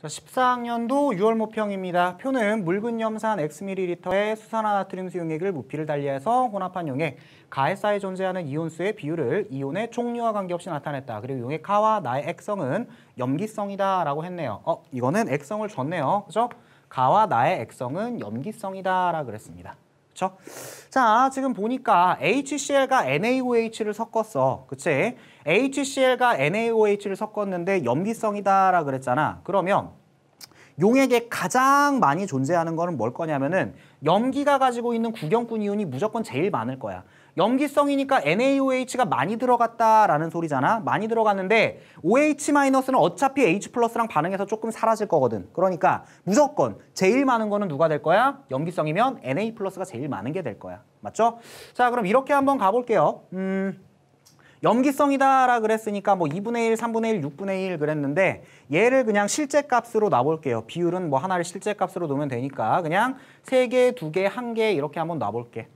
자, 14학년도 6월 모평입니다. 표는 묽은 염산 X ml의 수산화나트륨 수용액을 무피를 달리해서 혼합한 용액, 가해사에 존재하는 이온수의 비율을 이온의 총류와 관계없이 나타냈다. 그리고 용액 가와 나의 액성은 염기성이다 라고 했네요. 어, 이거는 액성을 줬네요. 그죠? 가와 나의 액성은 염기성이다 라고 그랬습니다. 그쵸? 자, 지금 보니까 HCl과 NaOH를 섞었어. 그치? HCl과 NaOH를 섞었는데 염기성이다라 그랬잖아. 그러면 용에게 가장 많이 존재하는 거는 뭘 거냐면은 염기가 가지고 있는 구경꾼 이윤이 무조건 제일 많을 거야. 염기성이니까 NaOH가 많이 들어갔다라는 소리잖아. 많이 들어갔는데 OH-는 어차피 H+랑 반응해서 조금 사라질 거거든. 그러니까 무조건 제일 많은 거는 누가 될 거야? 염기성이면 Na+가 제일 많은 게 될 거야. 맞죠? 자, 그럼 이렇게 한번 가볼게요. 음... 염기성이다라 그랬으니까 뭐 2분의 1, 3분의 1, 6분의 1 그랬는데 얘를 그냥 실제 값으로 놔볼게요. 비율은 뭐 하나를 실제 값으로 놓으면 되니까 그냥 3개, 2개, 1개 이렇게 한번 놔볼게.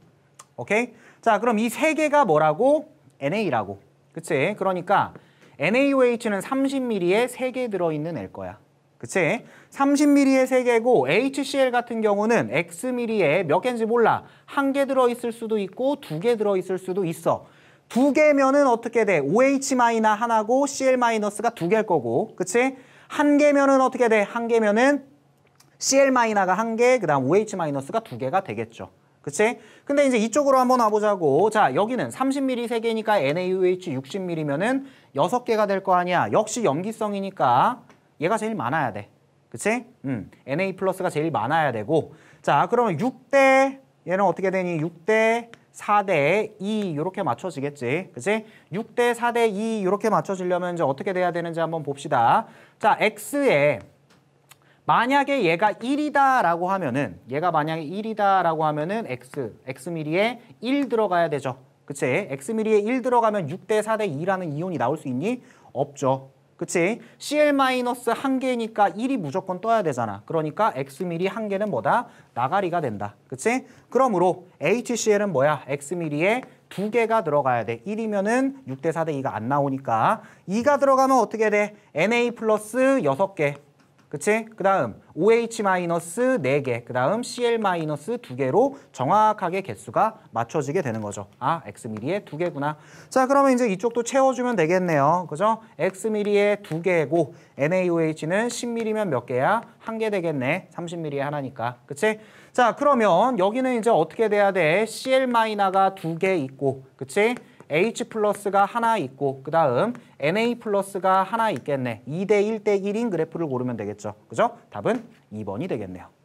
오케이? 자 그럼 이 3개가 뭐라고? NA라고. 그치? 그러니까 NaOH는 30ml에 3개 들어있는 L 거야. 그치? 30ml에 3개고 HCl 같은 경우는 Xml에 몇 개인지 몰라. 한 개 들어있을 수도 있고 두 개 들어있을 수도 있어. 두 개면은 어떻게 돼? OH 마이너 하나고 CL 마이너스가 두 개일 거고, 그치? 한 개면은 어떻게 돼? 한 개면은 CL 마이너가 한 개, 그 다음 OH 마이너스가 두 개가 되겠죠. 그치? 근데 이제 이쪽으로 한번 와보자고. 자, 여기는 30ml 세개니까 NaOH 60ml면은 여섯 개가 될 거 아니야. 역시 염기성이니까 얘가 제일 많아야 돼. 그치? 음, Na 플러스가 제일 많아야 되고. 자, 그러면 6대, 얘는 어떻게 되니? 6대 4대 2 이렇게 맞춰지겠지. 그치? 6대 4대 2 이렇게 맞춰지려면 이제 어떻게 돼야 되는지 한번 봅시다. 자, x에 만약에 얘가 1이다라고 하면은 얘가 만약에 1이다라고 하면은 x, x미리에 1 들어가야 되죠. 그치? x미리에 1 들어가면 6대 4대 2라는 이온이 나올 수 있니? 없죠. 그치? CL-1 개니까 1이 무조건 떠야 되잖아. 그러니까 X미리 한 개는 뭐다? 나가리가 된다. 그치? 그러므로 HCl은 뭐야? X미리에 두 개가 들어가야 돼. 1이면은 6대 4대 2가 안 나오니까. 2가 들어가면 어떻게 돼? Na 플러스 6개. 그치? 그 다음 OH 마이너스 4개, 그 다음 CL 마이너스 2개로 정확하게 개수가 맞춰지게 되는 거죠. 아, X 미리에 2개구나. 자, 그러면 이제 이쪽도 채워주면 되겠네요. 그죠? X 미리에 2개고 NaOH는 1 0 m m 면몇 개야? 1개 되겠네. 3 0 m m 에 하나니까. 그치? 자, 그러면 여기는 이제 어떻게 돼야 돼? CL 마이너가 2개 있고, 그치? H 플러스가 하나 있고 그 다음 NA 플러스가 하나 있겠네. 2대 1대 1인 그래프를 고르면 되겠죠. 그죠? 답은 2번이 되겠네요.